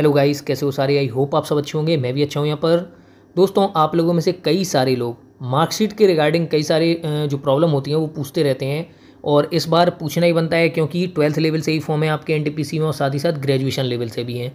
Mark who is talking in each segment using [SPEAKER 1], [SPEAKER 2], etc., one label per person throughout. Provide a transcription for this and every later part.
[SPEAKER 1] hello guys कैसे हो सारे आई होप आप सब अच्छे होंगे मैं भी अच्छा हूँ यहाँ पर दोस्तों आप लोगों में से कई सारे लोग मार्कशीट के रिगार्डिंग कई सारे जो प्रॉब्लम होती हैं वो पूछते रहते हैं और इस बार पूछना ही बनता है क्योंकि ट्वेल्थ लेवल से ही फॉर्म है आपके एनटीपीसी में और साथ ही साथ ग्रेजुएशन लेवल से भी हैं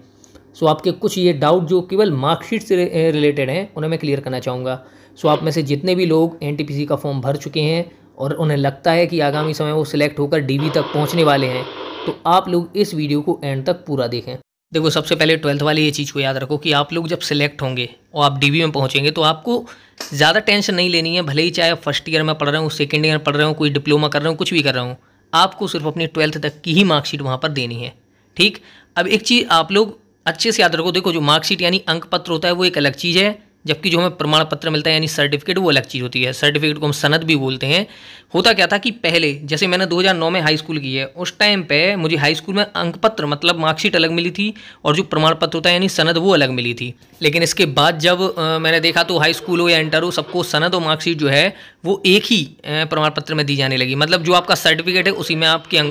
[SPEAKER 1] सो आपके कुछ ये डाउट जो केवल मार्कशीट से रिलेटेड हैं उन्हें मैं क्लियर करना चाहूँगा सो आप में से जितने भी लोग एन का फॉर्म भर चुके हैं और उन्हें लगता है कि आगामी समय वो सिलेक्ट होकर डी तक पहुँचने वाले हैं तो आप लोग इस वीडियो को एंड तक पूरा देखें देखो सबसे पहले ट्वेल्थ वाली ये चीज़ को याद रखो कि आप लोग जब सिलेक्ट होंगे और आप डीबी में पहुंचेंगे तो आपको ज़्यादा टेंशन नहीं लेनी है भले ही चाहे फर्स्ट ईयर में पढ़ रहा हूँ सेकेंड ईयर पढ़ रहा हूँ कोई डिप्लोमा कर रहा हूँ कुछ भी कर रहा हूँ आपको सिर्फ अपनी ट्वेल्थ तक की ही मार्कशीट वहाँ पर देनी है ठीक अब एक चीज़ आप लोग अच्छे से याद रखो देखो जो मार्कशीट यानी अंक पत्र होता है वो एक अलग चीज़ है जबकि जो हमें प्रमाण पत्र मिलता है यानी सर्टिफिकेट वो अलग चीज़ होती है सर्टिफिकेट को हम सनद भी बोलते हैं होता क्या था कि पहले जैसे मैंने 2009 में हाई स्कूल की है उस टाइम पे मुझे हाई स्कूल में अंक पत्र मतलब मार्कशीट अलग मिली थी और जो प्रमाण पत्र होता है यानी सनद वो अलग मिली थी लेकिन इसके बाद जब आ, मैंने देखा तो हाई स्कूल हो या इंटर हो सबको सनद और मार्कशीट जो है वो एक ही प्रमाण पत्र में दी जाने लगी मतलब जो आपका सर्टिफिकेट है उसी में आपकी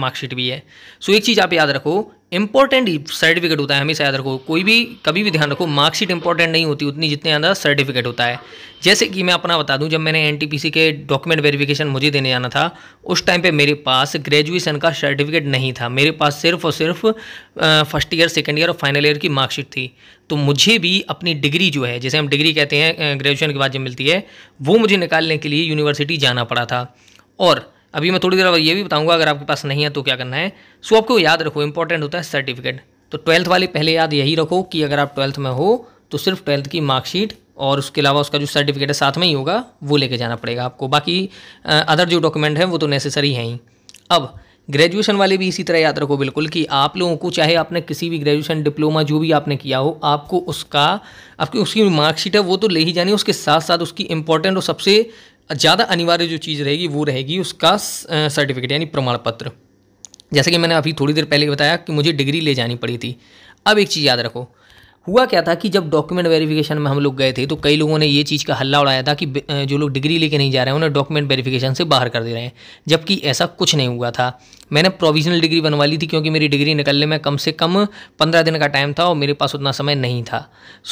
[SPEAKER 1] मार्कशीट भी है सो एक चीज़ आप याद रखो इंपॉर्टेंट सर्टिफिकेट होता है हमेशा याद रखो कोई भी कभी भी ध्यान रखो मार्कशीट इंपॉर्टेंट नहीं होती उतनी जितने ज़्यादा सर्टिफिकेट होता है जैसे कि मैं अपना बता दूं जब मैंने एन के डॉक्यूमेंट वेरिफिकेशन मुझे देने जाना था उस टाइम पे मेरे पास ग्रेजुएशन का सर्टिफिकेट नहीं था मेरे पास सिर्फ और सिर्फ फर्स्ट ईयर सेकेंड ईयर और फाइनल ईयर की मार्कशीट थी तो मुझे भी अपनी डिग्री जो है जैसे हम डिग्री कहते हैं ग्रेजुएशन के बाद जो मिलती है वो मुझे निकालने के लिए यूनिवर्सिटी जाना पड़ा था और अभी मैं थोड़ी देर ये भी बताऊंगा अगर आपके पास नहीं है तो क्या करना है सो आपको याद रखो इंपॉर्टेंट होता है सर्टिफिकेट तो ट्वेल्थ वाले पहले याद यही रखो कि अगर आप ट्वेल्थ में हो तो सिर्फ ट्वेल्थ की मार्कशीट और उसके अलावा उसका जो सर्टिफिकेट है साथ में ही होगा वो लेके जाना पड़ेगा आपको बाकी अदर जो डॉक्यूमेंट हैं वो तो नेसेसरी हैं ही अब ग्रेजुएशन वाले भी इसी तरह याद रखो बिल्कुल कि आप लोगों को चाहे आपने किसी भी ग्रेजुएशन डिप्लोमा जो भी आपने किया हो आपको उसका आपकी उसकी मार्कशीट है वो तो ले ही जानी उसके साथ साथ उसकी इंपॉर्टेंट और सबसे ज़्यादा अनिवार्य जो चीज़ रहेगी वो रहेगी उसका सर्टिफिकेट यानी प्रमाण पत्र जैसे कि मैंने अभी थोड़ी देर पहले बताया कि मुझे डिग्री ले जानी पड़ी थी अब एक चीज़ याद रखो हुआ क्या था कि जब डॉक्यूमेंट वेरिफिकेशन में हम लोग गए थे तो कई लोगों ने ये चीज़ का हल्ला उड़ाया था कि जो लोग डिग्री लेके नहीं जा रहे हैं उन्हें डॉक्यूमेंट वेरिफिकेशन से बाहर कर दे रहे हैं जबकि ऐसा कुछ नहीं हुआ था मैंने प्रोविजनल डिग्री बनवा ली थी क्योंकि मेरी डिग्री निकलने में कम से कम पंद्रह दिन का टाइम था और मेरे पास उतना समय नहीं था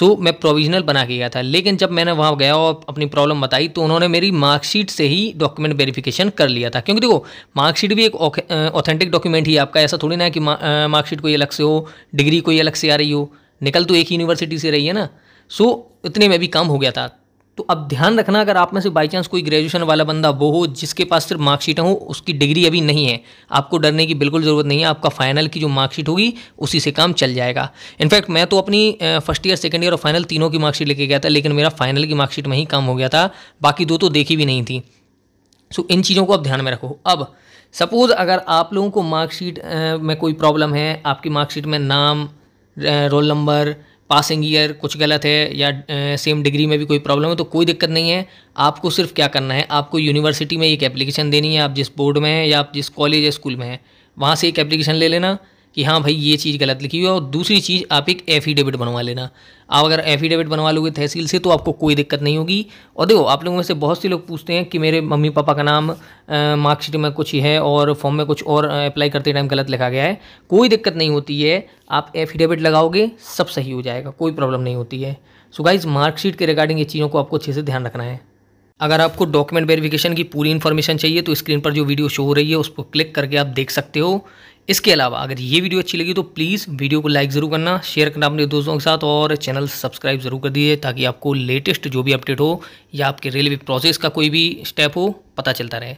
[SPEAKER 1] सो मैं प्रोविजनल बना के गया था लेकिन जब मैंने वहाँ गया और अपनी प्रॉब्लम बताई तो उन्होंने मेरी मार्कशीट से ही डॉक्यूमेंट वेरिफिकेशन कर लिया था क्योंकि देखो मार्कशीट भी एक ऑथेंटिक डॉक्यूमेंट ही आपका ऐसा थोड़ी ना है कि मार्कशीट कोई अलग से हो डिग्री कोई अलग से आ रही हो निकल तो एक यूनिवर्सिटी से रही है ना सो इतने में भी कम हो गया था तो अब ध्यान रखना अगर आप में से बाई चांस कोई ग्रेजुएशन वाला बंदा वो हो जिसके पास सिर्फ मार्कशीट हो उसकी डिग्री अभी नहीं है आपको डरने की बिल्कुल ज़रूरत नहीं है आपका फाइनल की जो मार्कशीट होगी उसी से काम चल जाएगा इनफैक्ट मैं तो अपनी फर्स्ट ईयर सेकेंड ईयर और फाइनल तीनों की मार्कशीट लेके गया था लेकिन मेरा फाइनल की मार्कशीट में ही काम हो गया था बाकी दो तो देखी भी नहीं थी सो इन चीज़ों को आप ध्यान में रखो अब सपोज़ अगर आप लोगों को मार्कशीट में कोई प्रॉब्लम है आपकी मार्कशीट में नाम रोल नंबर पासिंग ईयर कुछ गलत है या सेम डिग्री में भी कोई प्रॉब्लम है तो कोई दिक्कत नहीं है आपको सिर्फ क्या करना है आपको यूनिवर्सिटी में एक एप्लीकेशन देनी है आप जिस बोर्ड में हैं या आप जिस कॉलेज या स्कूल में हैं वहाँ से एक एप्लीकेशन ले लेना कि हाँ भाई ये चीज़ गलत लिखी हुई है और दूसरी चीज़ आप एक एफिडेविट बनवा लेना आप अगर एफिडेविट बनवा लोगे तहसील से तो आपको कोई दिक्कत नहीं होगी और देखो आप लोगों में से बहुत से लोग पूछते हैं कि मेरे मम्मी पापा का नाम मार्कशीट में कुछ ही है और फॉर्म में कुछ और अप्लाई करते टाइम गलत लिखा गया है कोई दिक्कत नहीं होती है आप एफिडेविट लगाओगे सब सही हो जाएगा कोई प्रॉब्लम नहीं होती है सो गाइज मार्कशीट के रिगार्डिंग ये चीज़ों को आपको अच्छे से ध्यान रखना है अगर आपको डॉक्यूमेंट वेरिफिकेशन की पूरी इन्फॉर्मेशन चाहिए तो स्क्रीन पर जो वीडियो शो हो रही है उसको क्लिक करके आप देख सकते हो इसके अलावा अगर ये वीडियो अच्छी लगी तो प्लीज़ वीडियो को लाइक ज़रूर करना शेयर करना अपने दोस्तों के साथ और चैनल सब्सक्राइब ज़रूर कर दीजिए ताकि आपको लेटेस्ट जो भी अपडेट हो या आपके रेलवे प्रोसेस का कोई भी स्टेप हो पता चलता रहे